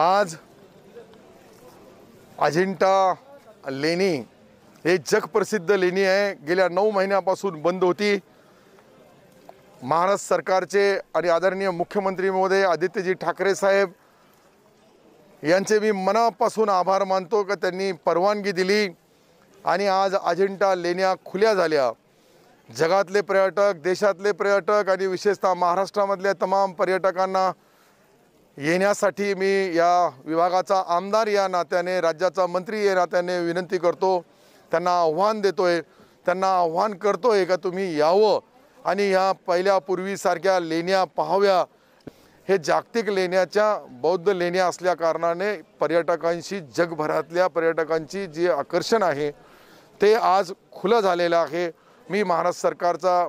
आज अजिंठा लेणी हे जगप्रसिद्ध लेणी आहे गेल्या नऊ महिन्यापासून बंद होती महाराष्ट्र सरकारचे आणि आदरणीय मुख्यमंत्री महोदय आदित्यजी ठाकरे साहेब यांचे मी मनापासून आभार मानतो का त्यांनी परवानगी दिली आणि आज अजिंठा लेण्या खुल्या झाल्या जगातले पर्यटक देशातले पर्यटक आणि विशेषतः महाराष्ट्रामधल्या तमाम पर्यटकांना येण्यासाठी मी या विभागाचा आमदार या नात्याने राज्याचा मंत्री या नात्याने विनंती करतो त्यांना आव्हान देतो आहे त्यांना आव्हान करतो आहे का तुम्ही यावं आणि ह्या पूर्वीसारख्या लेण्या पाहाव्या हे जागतिक लेण्याच्या बौद्ध लेण्या असल्या कारणाने पर्यटकांशी जगभरातल्या पर्यटकांची जे आकर्षण आहे ते आज खुलं झालेलं आहे मी महाराष्ट्र सरकारचा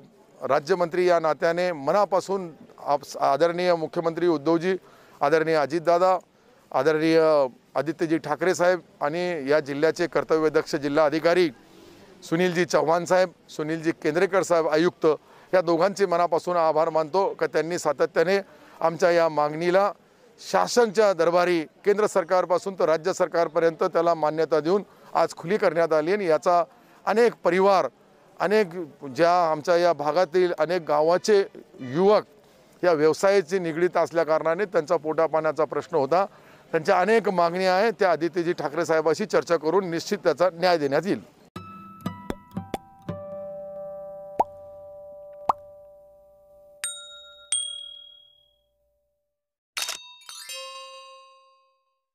राज्यमंत्री या नात्याने मनापासून आप आदरणीय मुख्यमंत्री उद्धवजी आदरणीय अजितदादा आदरणीय आदित्यजी ठाकरे साहेब आणि या जिल्ह्याचे कर्तव्यदक्ष जिल्हा अधिकारी सुनीलजी चव्हाण साहेब सुनीलजी केंद्रेकर साहेब आयुक्त या दोघांचे मनापासून आभार मानतो का त्यांनी सातत्याने आमच्या या मागणीला शासनच्या दरबारी केंद्र सरकारपासून तर राज्य सरकारपर्यंत त्याला मान्यता देऊन आज खुली करण्यात आली आणि याचा अनेक परिवार अनेक ज्या आमच्या या भागातील अनेक गावाचे युवक या व्यवसायाची निगडीत असल्याकारणाने त्यांचा पोटापाण्याचा प्रश्न होता त्यांच्या अनेक मागण्या आहेत त्या आदित्यजी ठाकरे साहेबाशी चर्चा करून निश्चित त्याचा न्याय देण्यात येईल